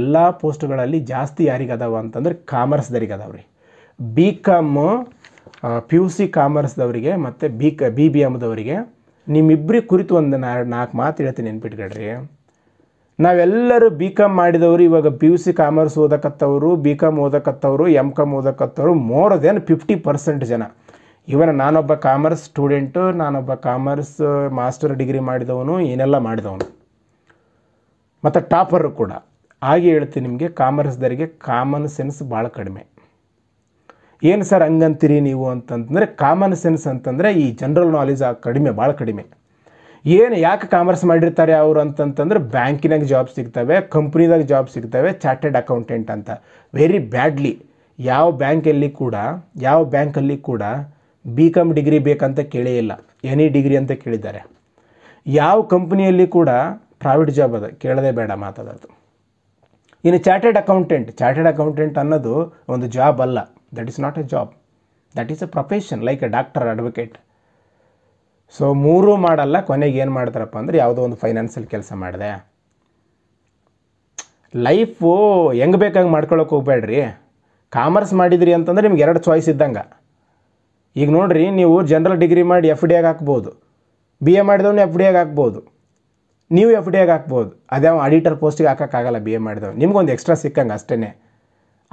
ಎಲ್ಲ ಪೋಸ್ಟ್ಗಳಲ್ಲಿ ಜಾಸ್ತಿ ಯಾರಿಗದಾವ ಅಂತಂದ್ರೆ ಕಾಮರ್ಸ್ದವ್ರಿಗೆ ರೀ B com P U C ಕಾಮರ್ಸ್ದವರಿಗೆ ಮತ್ತು ಬಿ ಕ ಬಿ ಬಿ ಎಮ್ದವರಿಗೆ ನಿಮ್ಮಿಬ್ಬರಿ ಕುರಿತು ಒಂದು ನಾ ನಾಲ್ಕು ಮಾತು ಹೇಳ್ತೀನಿ ನೆನ್ಪಿಟ್ಕೊಳ್ರಿ ನಾವೆಲ್ಲರೂ ಬಿ ಕಾಮ್ ಮಾಡಿದವರು ಇವಾಗ ಪಿ ಯು ಸಿ ಕಾಮರ್ಸ್ ಓದಕತ್ತವರು ಬಿ ಕಾಮ್ ಓದಕತ್ತವರು ಎಮ್ ಕಾಮ್ ಓದಕತ್ತವರು ಮೋರ್ ದೆನ್ ಫಿಫ್ಟಿ ಪರ್ಸೆಂಟ್ ಜನ ಇವನ್ ನಾನೊಬ್ಬ ಕಾಮರ್ಸ್ ಸ್ಟೂಡೆಂಟು ನಾನೊಬ್ಬ ಕಾಮರ್ಸ್ ಮಾಸ್ಟರ್ ಡಿಗ್ರಿ ಮಾಡಿದವನು ಏನೆಲ್ಲ ಮಾಡಿದವನು ಮತ್ತು ಟಾಪರು ಕೂಡ ಹಾಗೆ ಹೇಳ್ತೀನಿ ನಿಮಗೆ ಕಾಮರ್ಸ್ದರಿಗೆ ಕಾಮನ್ ಸೆನ್ಸ್ ಭಾಳ ಕಡಿಮೆ ಏನು ಸರ್ ಹಂಗಂತೀರಿ ನೀವು ಅಂತಂತಂದರೆ ಕಾಮನ್ ಸೆನ್ಸ್ ಅಂತಂದರೆ ಈ ಜನರಲ್ ನಾಲೆಜ್ ಕಡಿಮೆ ಭಾಳ ಕಡಿಮೆ ಏನು ಯಾಕೆ ಕಾಮರ್ಸ್ ಮಾಡಿರ್ತಾರೆ ಅವರು ಅಂತಂತಂದ್ರೆ ಬ್ಯಾಂಕಿನಾಗ ಜಾಬ್ ಸಿಗ್ತವೆ ಕಂಪ್ನಿದಾಗ ಜಾಬ್ ಸಿಗ್ತವೆ ಚಾರ್ಟೆಡ್ ಅಕೌಂಟೆಂಟ್ ಅಂತ ವೆರಿ ಬ್ಯಾಡ್ಲಿ ಯಾವ ಬ್ಯಾಂಕಲ್ಲಿ ಕೂಡ ಯಾವ ಬ್ಯಾಂಕಲ್ಲಿ ಕೂಡ ಬಿ ಕಾಮ್ ಡಿಗ್ರಿ ಬೇಕಂತ ಕೇಳೇ ಇಲ್ಲ ಎನಿ ಡಿಗ್ರಿ e ಅಂತ ಕೇಳಿದ್ದಾರೆ ಯಾವ ಕಂಪ್ನಿಯಲ್ಲಿ ಕೂಡ ಪ್ರೈವೇಟ್ ಜಾಬ್ ಅದ ಕೇಳದೆ ಬೇಡ ಮಾತಾಡೋದು ಇನ್ನು ಚಾರ್ಟೆಡ್ ಅಕೌಂಟೆಂಟ್ ಚಾರ್ಟೆಡ್ ಅಕೌಂಟೆಂಟ್ ಅನ್ನೋದು ಒಂದು ಜಾಬ್ ಅಲ್ಲ that is not a job that is a profession like a doctor advocate so ಮೂರು ಮಾಡಲ್ಲ ಕೊನೆಗೆ ಏನು ಮಾಡ್ತಾರಪ್ಪ ಅಂದರೆ ಯಾವುದೋ ಒಂದು ಫೈನಾನ್ಸಲ್ಲಿ ಕೆಲಸ ಮಾಡಿದೆ ಲೈಫು ಹೆಂಗೆ ಬೇಕಾಗಿ ಮಾಡ್ಕೊಳಕ್ಕೆ ಹೋಗ್ಬೇಡ್ರಿ ಕಾಮರ್ಸ್ ಮಾಡಿದಿರಿ ಅಂತಂದರೆ ನಿಮ್ಗೆ ಎರಡು ಚಾಯ್ಸ್ ಇದ್ದಂಗೆ ಈಗ ನೋಡಿರಿ ನೀವು ಜನರಲ್ ಡಿಗ್ರಿ ಮಾಡಿ ಎಫ್ ಡಿ ಆಗಿ ಹಾಕ್ಬೋದು ಬಿ ಎ ಮಾಡಿದವನು ಎಫ್ ಡಿ ಆಗಿ ಹಾಕ್ಬೋದು ನೀವು ಎಫ್ ಡಿ ಆಗಿ ಹಾಕ್ಬೋದು ಅದೇ ಆಡಿಟರ್ ಪೋಸ್ಟಿಗೆ ಹಾಕೋಕ್ಕಾಗಲ್ಲ ಬಿ ಎ ಮಾಡಿದವ ನಿಮ್ಗೊಂದು ಎಕ್ಸ್ಟ್ರಾ ಸಿಕ್ಕಂಗೆ ಅಷ್ಟೇ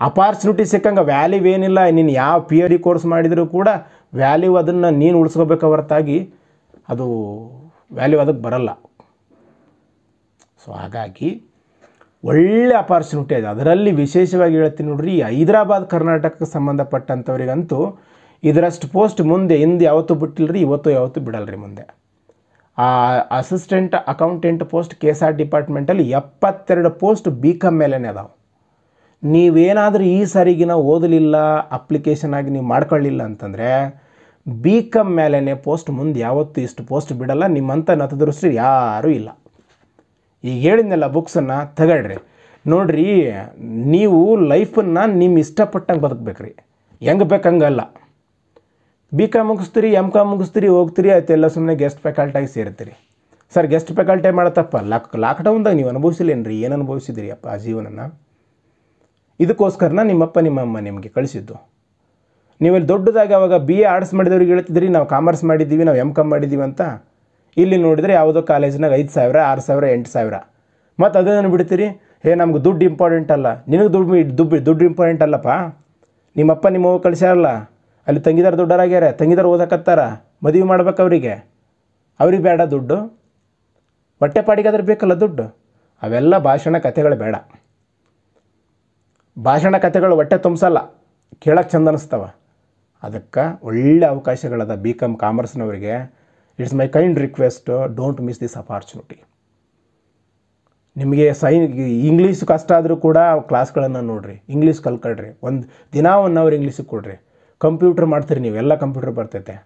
ಅಪಾರ್ಚುನಿಟಿ ಸಿಕ್ಕಂಗೆ ವ್ಯಾಲ್ಯೂ ಏನಿಲ್ಲ ನೀನು ಯಾವ ಪಿ ಡಿ ಕೋರ್ಸ್ ಮಾಡಿದರೂ ಕೂಡ ವ್ಯಾಲ್ಯೂ ಅದನ್ನು ನೀನು ಉಳಿಸ್ಕೋಬೇಕು ಹೊರತಾಗಿ ಅದು ವ್ಯಾಲ್ಯೂ ಅದಕ್ಕೆ ಬರಲ್ಲ ಸೊ ಹಾಗಾಗಿ ಒಳ್ಳೆ ಅಪಾರ್ಚುನಿಟಿ ಅದು ಅದರಲ್ಲಿ ವಿಶೇಷವಾಗಿ ಹೇಳ್ತೀನಿ ನೋಡ್ರಿ ಹೈದರಾಬಾದ್ ಕರ್ನಾಟಕಕ್ಕೆ ಸಂಬಂಧಪಟ್ಟಂಥವ್ರಿಗಂತೂ ಇದರಷ್ಟು ಪೋಸ್ಟ್ ಮುಂದೆ ಹಿಂದೆ ಯಾವತ್ತೂ ಬಿಟ್ಟಿಲ್ಲ ರೀ ಇವತ್ತು ಯಾವತ್ತೂ ಬಿಡಲ್ಲ ರೀ ಮುಂದೆ ಆ assistant accountant post K S R ಡಿಪಾರ್ಟ್ಮೆಂಟಲ್ಲಿ ಎಪ್ಪತ್ತೆರಡು ಪೋಸ್ಟ್ ಬಿ ಕಮ್ ಮೇಲೇ ಅದಾವೆ ನೀವೇನಾದರೂ ಈ ಸಾರಿಗಿನ ಓದಲಿಲ್ಲ ಅಪ್ಲಿಕೇಶನ್ ಆಗಿ ನೀವು ಮಾಡ್ಕೊಳ್ಳಿಲ್ಲ ಅಂತಂದರೆ ಬಿ ಕಮ್ ಮೇಲೇ ಪೋಸ್ಟ್ ಮುಂದೆ ಯಾವತ್ತೂ ಇಷ್ಟು ಪೋಸ್ಟ್ ಬಿಡೋಲ್ಲ ನಿಮ್ಮಂಥ ನತದೃಷ್ಟಿ ಯಾರೂ ಇಲ್ಲ ಈಗ ಹೇಳಿದ್ನಲ್ಲ ಬುಕ್ಸನ್ನು ತಗೊಳ್ರಿ ನೋಡ್ರಿ ನೀವು ಲೈಫನ್ನು ನಿಮ್ಮ ಇಷ್ಟಪಟ್ಟಂಗೆ ಬದುಕಬೇಕ್ರಿ ಹೆಂಗೆ ಬೇಕಂಗಲ್ಲ ಬಿ ಕಾಮ್ ಮುಗಿಸ್ತೀರಿ ಎಮ್ ಕಾಮ್ ಮುಗಿಸ್ತೀರಿ ಹೋಗ್ತೀರಿ ಆಯ್ತೆಲ್ಲ ಸುಮ್ಮನೆ ಗೆಸ್ಟ್ ಫ್ಯಾಕಲ್ಟಾಗಿ ಸೇರ್ತೀರಿ ಸರ್ ಗೆಸ್ಟ್ ಫ್ಯಾಕಲ್ಟಿ ಮಾಡತ್ತಪ್ಪ ಲಾಕ್ ಲಾಕ್ಡೌನ್ದಾಗ ನೀವು ಅನುಭವಿಸಿಲ್ಲೇನ್ರಿ ರೀ ಏನು ಅನುಭವಿಸಿದ್ರಿ ಅಪ್ಪ ಆ ಜೀವನನ ಇದಕ್ಕೋಸ್ಕರನ ನಿಮ್ಮಪ್ಪ ನಿಮ್ಮಮ್ಮ ನಿಮಗೆ ಕಳಿಸಿದ್ದು ನೀವೆಲ್ಲಿ ದೊಡ್ಡದಾಗಿ ಅವಾಗ ಬಿ ಎ ಆರ್ಟ್ಸ್ ಮಾಡಿದವ್ರಿಗೆ ಹೇಳ್ತಿದ್ರಿ ನಾವು ಕಾಮರ್ಸ್ ಮಾಡಿದ್ದೀವಿ ನಾವು ಎಮ್ ಕಾಮ್ ಮಾಡಿದ್ದೀವಿ ಅಂತ ಇಲ್ಲಿ ನೋಡಿದರೆ ಯಾವುದೋ ಕಾಲೇಜಿನಾಗ ಐದು ಸಾವಿರ ಆರು ಸಾವಿರ ಎಂಟು ಸಾವಿರ ಮತ್ತು ಅದನ್ನು ಬಿಡ್ತೀರಿ ಹೇ ನಮ್ಗೆ ದುಡ್ಡು ಇಂಪಾರ್ಟೆಂಟ್ ಅಲ್ಲ ನಿನಗೆ ದುಡ್ಡು ದುಡ್ಡು ದುಡ್ಡು ಇಂಪಾರ್ಟೆಂಟ್ ಅಲ್ಲಪ್ಪ ನಿಮ್ಮಪ್ಪ ನಿಮ್ಮವ್ವ ಕಳಿಸ್ಯಾರಲ್ಲ ಅಲ್ಲಿ ತಂಗಿದಾರ ದೊಡ್ಡರಾಗ್ಯಾರ ತಂಗಿದಾರ ಓದಕತ್ತಾರ ಮದುವೆ ಮಾಡ್ಬೇಕು ಅವರಿಗೆ ಅವ್ರಿಗೆ ಬೇಡ ದುಡ್ಡು ಹೊಟ್ಟೆ ಆದ್ರೆ ಬೇಕಲ್ಲ ದುಡ್ಡು ಅವೆಲ್ಲ ಭಾಷಣ ಕಥೆಗಳು ಬೇಡ ಭಾಷಣ ಕಥೆಗಳು ಹೊಟ್ಟೆ ತುಂಬಿಸಲ್ಲ ಕೇಳಕ್ಕೆ ಚಂದ ಅನಿಸ್ತವೆ ಅದಕ್ಕೆ ಒಳ್ಳೆ ಅವಕಾಶಗಳದ ಬಿ ಕಾಮ್ ಕಾಮರ್ಸ್ನವರಿಗೆ it's my kind request don't miss this opportunity ನಿಮಗೆ ಸೈನ್ ಇಂಗ್ಲೀಷ್ ಕಷ್ಟ ಆದರೂ ಕೂಡ ಕ್ಲಾಸ್ಗಳನ್ನು ನೋಡಿರಿ ಇಂಗ್ಲೀಷ್ ಕಲ್ಕೊಳ್ರಿ ಒಂದು ದಿನ ಒನ್ ಅವರ್ ಇಂಗ್ಲೀಷಿಗೆ ಕೊಡ್ರಿ ಕಂಪ್ಯೂಟ್ರ್ ಮಾಡ್ತೀರಿ ನೀವು ಎಲ್ಲ ಕಂಪ್ಯೂಟ್ರ್ ಬರ್ತೈತೆ